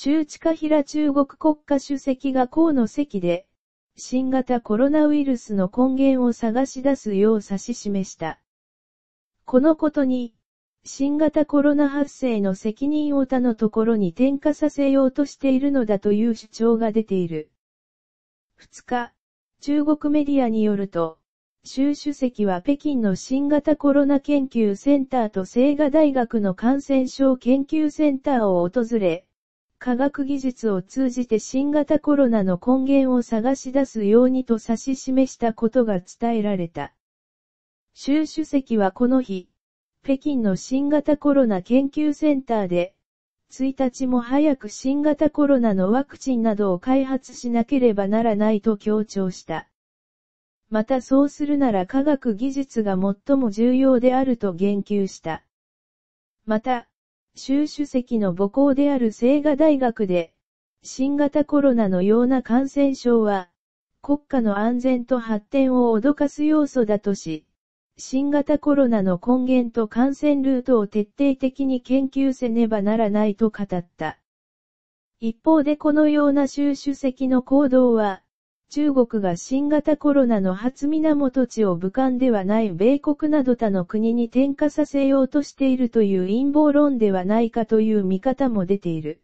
周知下平中国国家主席が河野席で、新型コロナウイルスの根源を探し出すよう指し示した。このことに、新型コロナ発生の責任を他のところに転嫁させようとしているのだという主張が出ている。2日、中国メディアによると、習主席は北京の新型コロナ研究センターと青華大学の感染症研究センターを訪れ、科学技術を通じて新型コロナの根源を探し出すようにと指し示したことが伝えられた。習主席はこの日、北京の新型コロナ研究センターで、1日も早く新型コロナのワクチンなどを開発しなければならないと強調した。またそうするなら科学技術が最も重要であると言及した。また、習主席の母校である聖画大学で、新型コロナのような感染症は、国家の安全と発展を脅かす要素だとし、新型コロナの根源と感染ルートを徹底的に研究せねばならないと語った。一方でこのような習主席の行動は、中国が新型コロナの初源地を武漢ではない米国など他の国に転嫁させようとしているという陰謀論ではないかという見方も出ている。